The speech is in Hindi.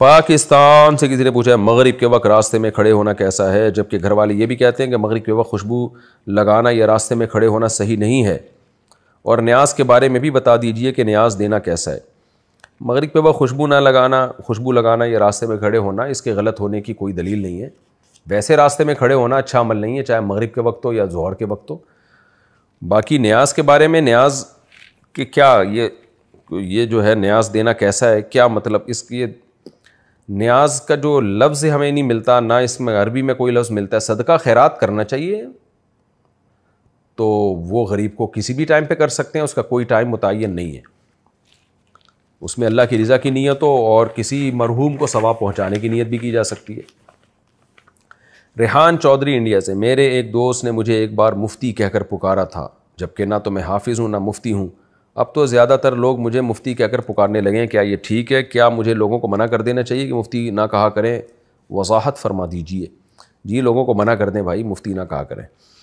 पाकिस्तान से किसी ने पूछा है मगरब के वक्त रास्ते में खड़े होना कैसा है जबकि घर वाले ये भी कहते हैं कि मगरब के वक्त खुशबू लगाना या रास्ते में खड़े होना सही नहीं है और न्याज के बारे में भी बता दीजिए कि न्याज देना कैसा है मगरब के वक्त खुशबू ना लगाना खुशबू लगाना या रास्ते में खड़े होना इसके गलत होने की कोई दलील नहीं है वैसे रास्ते में खड़े होना अच्छा अमल नहीं है चाहे मगरब के वक्त हो या जोहर के वक्त हो बाकी न्याज के बारे में न्याज के क्या ये ये जो है न्याज देना कैसा है क्या मतलब इसकी न्याज का जो लफ्ज़ हमें नहीं मिलता ना इसमें अरबी में कोई लफ्ज़ मिलता है सदका खैरात करना चाहिए तो वो गरीब को किसी भी टाइम पर कर सकते हैं उसका कोई टाइम मुतन नहीं है उसमें अल्लाह की रज़ा की नीयत हो और किसी मरहूम को सवा पहुँचाने की नीयत भी की जा सकती है रेहान चौधरी इंडिया से मेरे एक दोस्त ने मुझे एक बार मुफ्ती कहकर पुकारा था जबकि ना तो मैं हाफिज़ हूँ ना मुफ्ती हूँ अब तो ज़्यादातर लोग मुझे मुफ्ती कहकर पुकारने लगे क्या ये ठीक है क्या मुझे लोगों को मना कर देना चाहिए कि मुफ्ती ना कहा करें वजाहत फरमा दीजिए जी लोगों को मना कर दें भाई मुफ्ती ना कहा करें